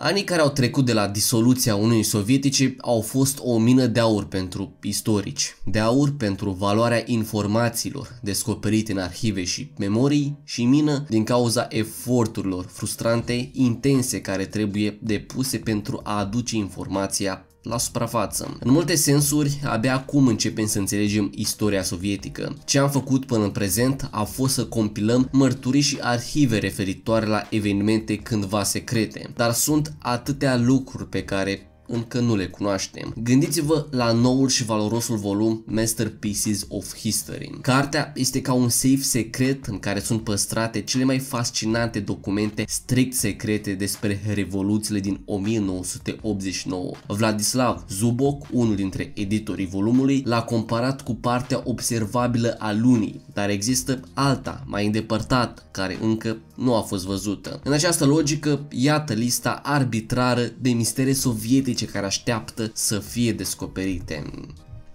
Anii care au trecut de la disoluția Uniunii Sovietice au fost o mină de aur pentru istorici, de aur pentru valoarea informațiilor descoperite în arhive și memorii și mină din cauza eforturilor frustrante, intense care trebuie depuse pentru a aduce informația la suprafață. În multe sensuri, abia acum începem să înțelegem istoria sovietică. Ce am făcut până în prezent a fost să compilăm mărturii și arhive referitoare la evenimente cândva secrete. Dar sunt atâtea lucruri pe care încă nu le cunoaștem. Gândiți-vă la noul și valorosul volum Masterpieces of History. Cartea este ca un safe secret în care sunt păstrate cele mai fascinante documente strict secrete despre revoluțiile din 1989. Vladislav Zuboc, unul dintre editorii volumului, l-a comparat cu partea observabilă a lunii, dar există alta, mai îndepărtat, care încă nu a fost văzută. În această logică, iată lista arbitrară de mistere sovietice mici care așteaptă să fie descoperite.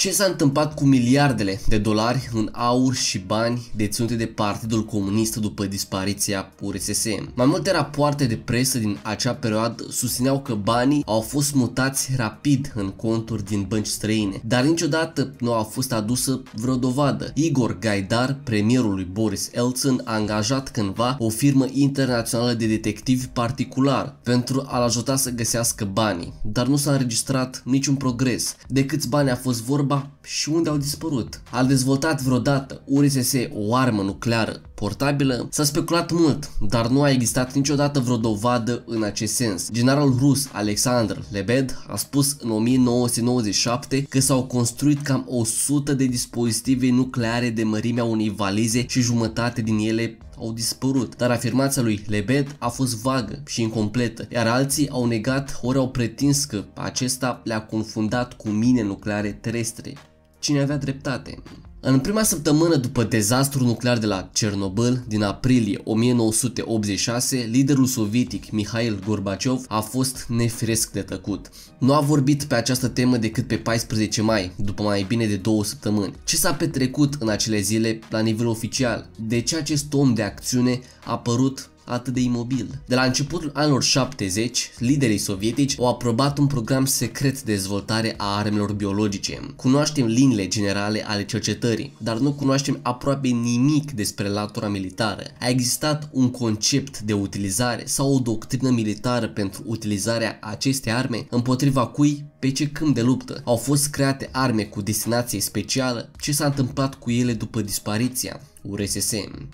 Ce s-a întâmplat cu miliardele de dolari în aur și bani deținute de Partidul Comunist după dispariția URSS? Mai multe rapoarte de presă din acea perioadă susțineau că banii au fost mutați rapid în conturi din bănci străine, dar niciodată nu a fost adusă vreo dovadă. Igor Gaidar, premierul lui Boris Elțin, a angajat cândva o firmă internațională de detectivi particular pentru a-l ajuta să găsească banii, dar nu s-a înregistrat niciun progres. De câți bani a fost vorba bomba și unde au dispărut. A dezvoltat vreodată URSS o armă nucleară portabilă? S-a speculat mult, dar nu a existat niciodată vreo dovadă în acest sens. Generalul rus Alexander Lebed a spus în 1997 că s-au construit cam 100 de dispozitive nucleare de mărimea unei valize și jumătate din ele au dispărut, dar afirmația lui Lebed a fost vagă și incompletă, iar alții au negat ori au pretins că acesta le-a confundat cu mine nucleare terestre. Cine avea dreptate? În prima săptămână după dezastrul nuclear de la Cernobâl din aprilie 1986, liderul sovietic Mihail Gorbaciov a fost nefresc de tăcut. Nu a vorbit pe această temă decât pe 14 mai, după mai bine de două săptămâni. Ce s-a petrecut în acele zile la nivel oficial? De ce acest om de acțiune a apărut atât de imobil. De la începutul anilor 70, liderii sovietici au aprobat un program secret de dezvoltare a armelor biologice. Cunoaștem liniile generale ale cercetării, dar nu cunoaștem aproape nimic despre latura militară. A existat un concept de utilizare sau o doctrină militară pentru utilizarea acestei arme împotriva cui pe ce câmp de luptă au fost create arme cu destinație specială, ce s-a întâmplat cu ele după dispariția, URSS.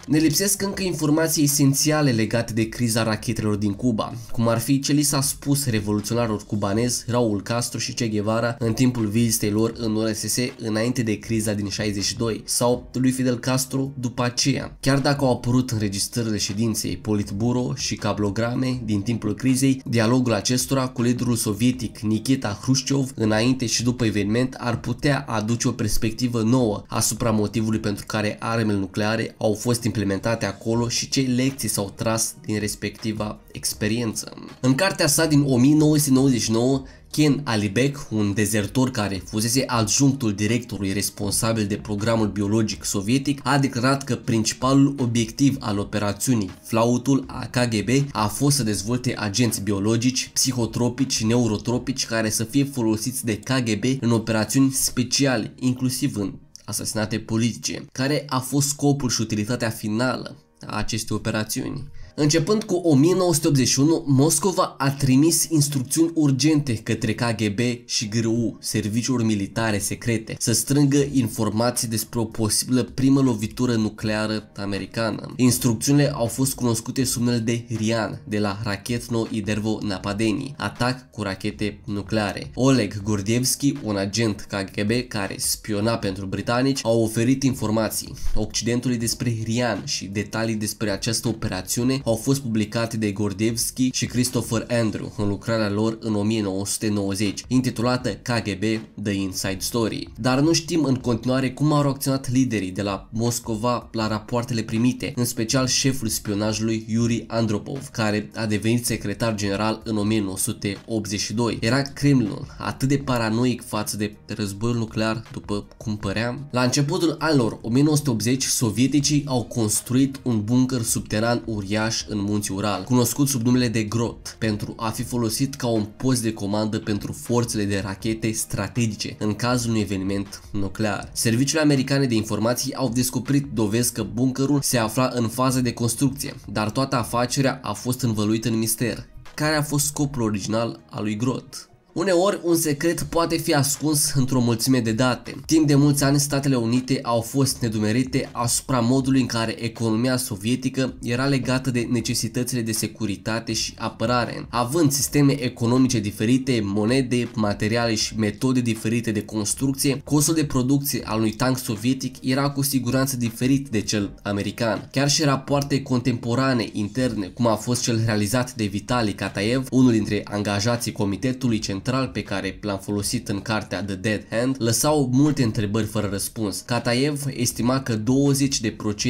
Ne lipsesc încă informații esențiale legate de criza rachetelor din Cuba, cum ar fi ce li s-a spus revoluționarul cubanez Raul Castro și Che Guevara în timpul vizitei lor în URSS înainte de criza din 62 sau lui Fidel Castro după aceea. Chiar dacă au apărut înregistrările ședinței Politburo și cablograme din timpul crizei, dialogul acestora cu liderul sovietic Nikita Khrushchev înainte și după eveniment ar putea aduce o perspectivă nouă asupra motivului pentru care armele nucleare nucleare au fost implementate acolo și ce lecții s-au tras din respectiva experiență. În cartea sa din 1999, Ken Alibek, un dezertor care fusese adjunctul directorului responsabil de programul biologic sovietic, a declarat că principalul obiectiv al operațiunii Flautul a KGB a fost să dezvolte agenți biologici, psihotropici și neurotropici care să fie folosiți de KGB în operațiuni speciale, inclusiv în asasinate politice. Care a fost scopul și utilitatea finală a acestei operațiuni? Începând cu 1981, Moscova a trimis instrucțiuni urgente către KGB și GRU, serviciuri militare secrete, să strângă informații despre o posibilă primă lovitură nucleară americană. Instrucțiunile au fost cunoscute sub numele de RIAN, de la rachetno Idervo Napadeni, atac cu rachete nucleare. Oleg Gordievski, un agent KGB care spiona pentru britanici, a oferit informații Occidentului despre RIAN și detalii despre această operațiune au fost publicate de Gordievski și Christopher Andrew în lucrarea lor în 1990, intitulată KGB The Inside Story. Dar nu știm în continuare cum au reacționat liderii de la Moscova la rapoartele primite, în special șeful spionajului Yuri Andropov, care a devenit secretar general în 1982. Era Kremlinul atât de paranoic față de războiul nuclear, după cum părea. La începutul anilor 1980, sovieticii au construit un bunker subteran uriaș oraș în munții Ural, cunoscut sub numele de Grot, pentru a fi folosit ca un post de comandă pentru forțele de rachete strategice în cazul unui eveniment nuclear. Serviciile americane de informații au descoperit dovezi că bunkerul se afla în fază de construcție, dar toată afacerea a fost învăluită în mister. Care a fost scopul original al lui Grot? Uneori, un secret poate fi ascuns într-o mulțime de date. Timp de mulți ani, Statele Unite au fost nedumerite asupra modului în care economia sovietică era legată de necesitățile de securitate și apărare. Având sisteme economice diferite, monede, materiale și metode diferite de construcție, costul de producție al unui tank sovietic era cu siguranță diferit de cel american. Chiar și rapoarte contemporane interne, cum a fost cel realizat de Vitali Kataev, unul dintre angajații Comitetului Central central pe care l-am folosit în cartea The Dead Hand lăsau multe întrebări fără răspuns. Kataev estima că 20%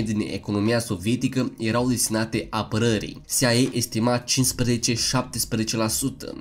din economia sovietică erau destinate apărării. CIA estima 15-17%,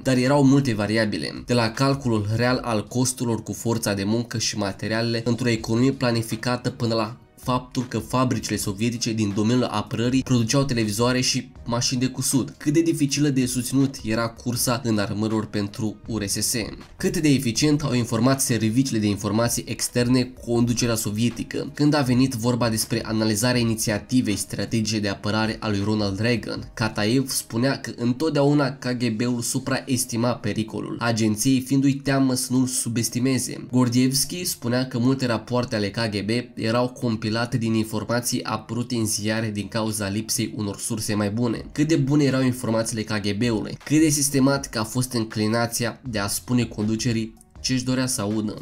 dar erau multe variabile, de la calculul real al costurilor cu forța de muncă și materialele într-o economie planificată până la faptul că fabricile sovietice din domeniul apărării produceau televizoare și mașini de cusut. Cât de dificilă de susținut era cursa în armăruri pentru URSS. Cât de eficient au informat serviciile de informații externe conducerea sovietică, când a venit vorba despre analizarea inițiativei strategice de apărare a lui Ronald Reagan. Kataev spunea că întotdeauna KGB-ul supraestima pericolul, agenției fiindu-i teamă să nu-l subestimeze. Gordievski spunea că multe rapoarte ale KGB erau compilate compilate din informații apărute în ziare din cauza lipsei unor surse mai bune. Cât de bune erau informațiile KGB-ului, cât de sistematic a fost înclinația de a spune conducerii ce își dorea să audă.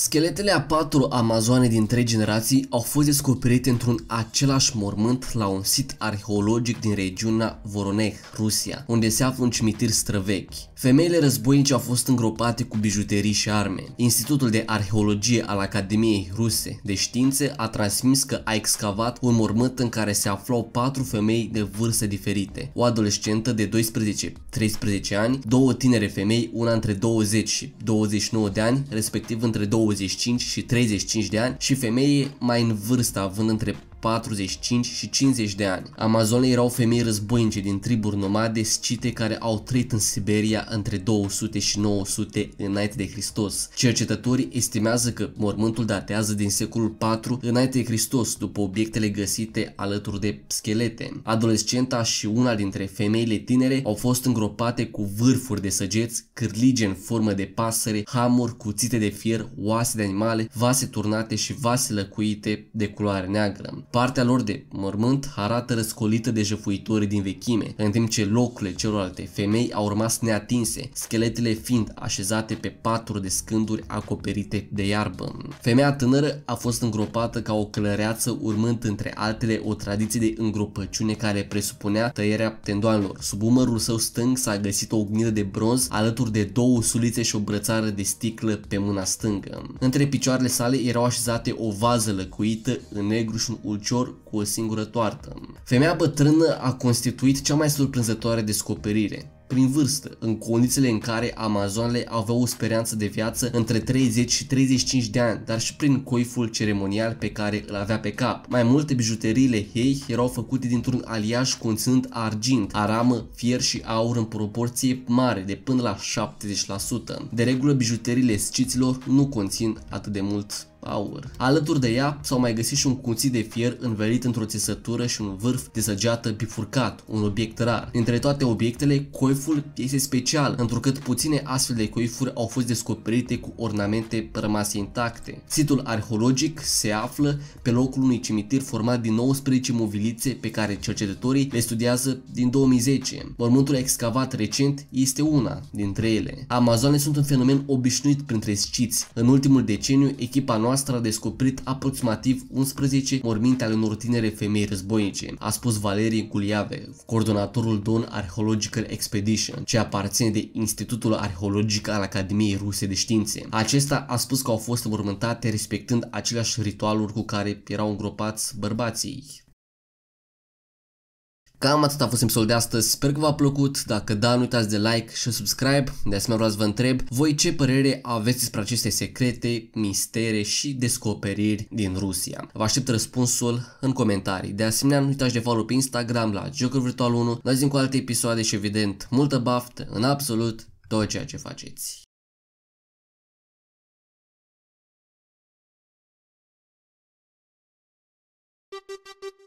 Scheletele a patru amazoane din trei generații au fost descoperite într-un același mormânt la un sit arheologic din regiunea Voroneh, Rusia, unde se află un cimitir străvechi. Femeile războinice au fost îngropate cu bijuterii și arme. Institutul de Arheologie al Academiei Ruse de Științe a transmis că a excavat un mormânt în care se aflau patru femei de vârste diferite, o adolescentă de 12-13 ani, două tinere femei, una între 20 și 29 de ani, respectiv între 2 25 și 35 de ani și femeie mai în vârstă, având între 45 și 50 de ani. Amazonele erau femei războinice din triburi nomade scite care au trăit în Siberia între 200 și 900 înainte de Hristos. Cercetătorii estimează că mormântul datează din secolul 4 înainte de Hristos, după obiectele găsite alături de schelete. Adolescenta și una dintre femeile tinere au fost îngropate cu vârfuri de săgeți, cârlige în formă de pasăre, hamuri, cuțite de fier, oase de animale, vase turnate și vase lăcuite de culoare neagră. Partea lor de mormânt arată răscolită de jefuitori din vechime, în timp ce locurile celorlalte femei au rămas neatinse, scheletele fiind așezate pe patru de scânduri acoperite de iarbă. Femeia tânără a fost îngropată ca o călăreață urmând între altele o tradiție de îngropăciune care presupunea tăierea tendoanelor. Sub umărul său stâng s-a găsit o oglindă de bronz alături de două sulițe și o brățară de sticlă pe mâna stângă. Între picioarele sale erau așezate o vază lăcuită în negru și un ucior cu o singură toartă. Femeia bătrână a constituit cea mai surprinzătoare descoperire prin vârstă, în condițiile în care amazonele aveau o speranță de viață între 30 și 35 de ani, dar și prin coiful ceremonial pe care îl avea pe cap. Mai multe bijuteriile ei erau făcute dintr-un aliaj conținând argint, aramă, fier și aur în proporție mare de până la 70%. De regulă, bijuteriile sciților nu conțin atât de mult aur. Alături de ea s-au mai găsit și un cuțit de fier învelit într-o țesătură și un vârf de săgeată bifurcat, un obiect rar. Între toate obiectele, coiful este special, întrucât puține astfel de coifuri au fost descoperite cu ornamente rămase intacte. Situl arheologic se află pe locul unui cimitir format din 19 movilițe pe care cercetătorii le studiază din 2010. Mormântul excavat recent este una dintre ele. Amazone sunt un fenomen obișnuit printre sciți. În ultimul deceniu, echipa noastră noastră a descoperit aproximativ 11 morminte ale unor tinere femei războinice, a spus Valerie Guliave, coordonatorul Don Archaeological Expedition, ce aparține de Institutul Arheologic al Academiei Ruse de Științe. Acesta a spus că au fost mormântate respectând aceleași ritualuri cu care erau îngropați bărbații. Cam atât a fost episodul de astăzi, sper că v-a plăcut, dacă da, nu uitați de like și subscribe, de asemenea vreau să vă întreb, voi ce părere aveți despre aceste secrete, mistere și descoperiri din Rusia? Vă aștept răspunsul în comentarii, de asemenea nu uitați de follow pe Instagram la Joker Virtual 1, dați din cu alte episoade și evident multă baftă în absolut tot ceea ce faceți. Beep, beep,